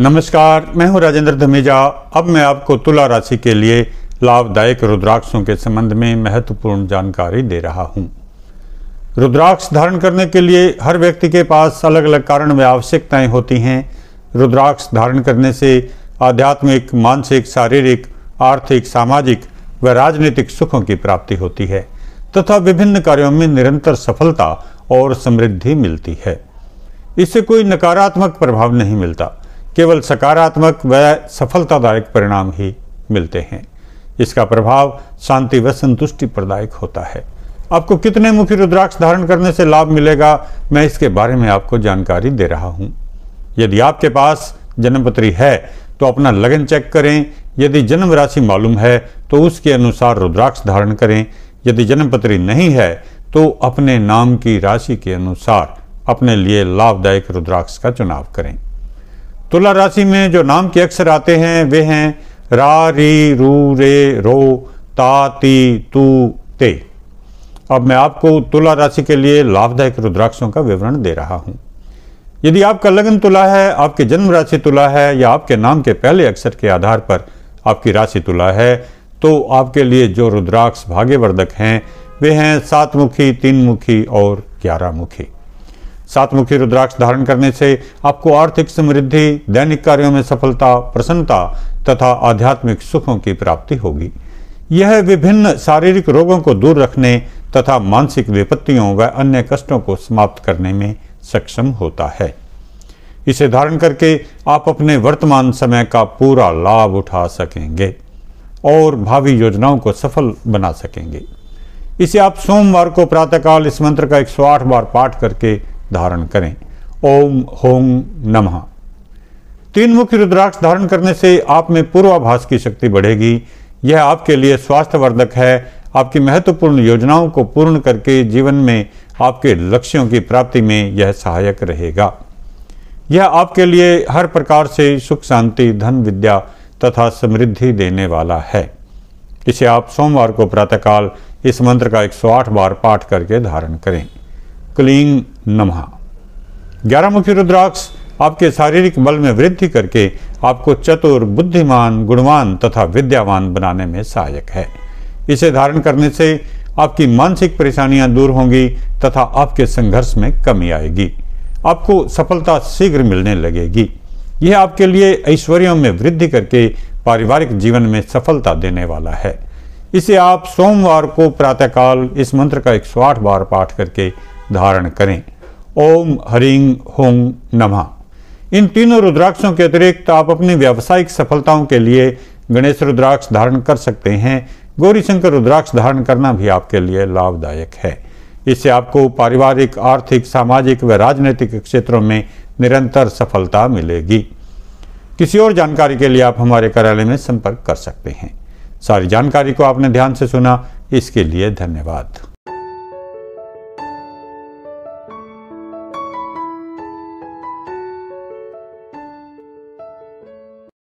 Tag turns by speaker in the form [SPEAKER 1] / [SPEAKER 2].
[SPEAKER 1] नमस्कार मैं हूं राजेंद्र धमेजा अब मैं आपको तुला राशि के लिए लाभदायक रुद्राक्षों के संबंध में महत्वपूर्ण जानकारी दे रहा हूं। रुद्राक्ष धारण करने के लिए हर व्यक्ति के पास अलग अलग कारण व आवश्यकताएं होती हैं रुद्राक्ष धारण करने से आध्यात्मिक मानसिक शारीरिक आर्थिक सामाजिक व राजनीतिक सुखों की प्राप्ति होती है तथा विभिन्न कार्यों में निरंतर सफलता और समृद्धि मिलती है इससे कोई नकारात्मक प्रभाव नहीं मिलता केवल सकारात्मक व सफलतादायक परिणाम ही मिलते हैं इसका प्रभाव शांति व संतुष्टि प्रदायक होता है आपको कितने मुखी रुद्राक्ष धारण करने से लाभ मिलेगा मैं इसके बारे में आपको जानकारी दे रहा हूँ यदि आपके पास जन्मपत्री है तो अपना लगन चेक करें यदि जन्म राशि मालूम है तो उसके अनुसार रुद्राक्ष धारण करें यदि जन्मपत्री नहीं है तो अपने नाम की राशि के अनुसार अपने लिए लाभदायक रुद्राक्ष का चुनाव करें तुला राशि में जो नाम के अक्षर आते हैं वे हैं रा री रू रे रो ता ती तू ते अब मैं आपको तुला राशि के लिए लाभदायक रुद्राक्षों का विवरण दे रहा हूं यदि आपका लगन तुला है आपके जन्म राशि तुला है या आपके नाम के पहले अक्षर के आधार पर आपकी राशि तुला है तो आपके लिए जो रुद्राक्ष भाग्यवर्धक हैं वे हैं सात मुखी तीन मुखी और ग्यारह मुखी सातमुखी रुद्राक्ष धारण करने से आपको आर्थिक समृद्धि दैनिक कार्यों में सफलता प्रसन्नता तथा आध्यात्मिक सुखों की प्राप्ति होगी यह विभिन्न शारीरिक रोगों को दूर रखने तथा मानसिक विपत्तियों व अन्य कष्टों को समाप्त करने में सक्षम होता है इसे धारण करके आप अपने वर्तमान समय का पूरा लाभ उठा सकेंगे और भावी योजनाओं को सफल बना सकेंगे इसे आप सोमवार को प्रातःकाल इस मंत्र का 108 बार पाठ करके धारण करें ओम होम नमः तीन मुख्य रुद्राक्ष धारण करने से आप में पूर्वाभास की शक्ति बढ़ेगी यह आपके लिए स्वास्थ्यवर्धक है आपकी महत्वपूर्ण योजनाओं को पूर्ण करके जीवन में आपके लक्ष्यों की प्राप्ति में यह सहायक रहेगा यह आपके लिए हर प्रकार से सुख शांति धन विद्या तथा समृद्धि देने वाला है इसे आप सोमवार को प्रातःकाल इस मंत्र का 108 बार पाठ करके धारण करें क्लीन नमः ग्यारह मुखी रुद्राक्ष आपके शारीरिक बल में वृद्धि करके आपको चतुर बुद्धिमान गुणवान तथा विद्यावान बनाने में सहायक है इसे धारण करने से आपकी मानसिक परेशानियां दूर होंगी तथा आपके संघर्ष में कमी आएगी आपको सफलता शीघ्र मिलने लगेगी यह आपके लिए ऐश्वर्यों में वृद्धि करके पारिवारिक जीवन में सफलता देने वाला है इसे आप सोमवार को प्रातःकाल इस मंत्र का एक सौ आठ बार पाठ करके धारण करें ओम हरिंग होंग नमः इन तीनों रुद्राक्षों के अतिरिक्त आप अपनी व्यावसायिक सफलताओं के लिए गणेश रुद्राक्ष धारण कर सकते हैं गौरीशंकर रुद्राक्ष धारण करना भी आपके लिए लाभदायक है इससे आपको पारिवारिक आर्थिक सामाजिक व राजनीतिक क्षेत्रों में निरंतर सफलता मिलेगी किसी और जानकारी के लिए आप हमारे कार्यालय में संपर्क कर सकते हैं सारी जानकारी को आपने ध्यान से सुना इसके लिए धन्यवाद